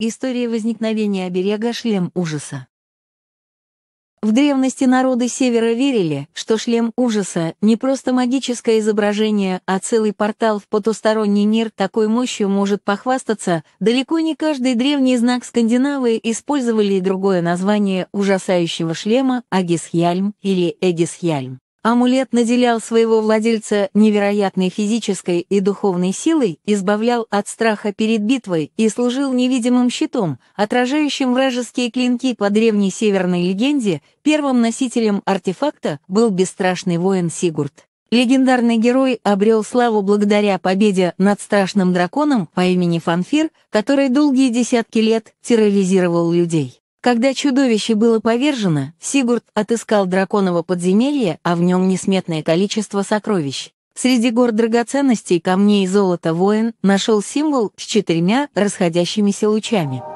История возникновения оберега «Шлем ужаса». В древности народы Севера верили, что шлем ужаса — не просто магическое изображение, а целый портал в потусторонний мир такой мощью может похвастаться, далеко не каждый древний знак Скандинавы использовали и другое название ужасающего шлема — Агисхьяльм или Эгисхьяльм. Амулет наделял своего владельца невероятной физической и духовной силой, избавлял от страха перед битвой и служил невидимым щитом, отражающим вражеские клинки по древней северной легенде, первым носителем артефакта был бесстрашный воин Сигурд. Легендарный герой обрел славу благодаря победе над страшным драконом по имени Фанфир, который долгие десятки лет терроризировал людей. Когда чудовище было повержено, Сигурд отыскал драконово подземелье, а в нем несметное количество сокровищ. Среди гор драгоценностей, камней и золота воин нашел символ с четырьмя расходящимися лучами.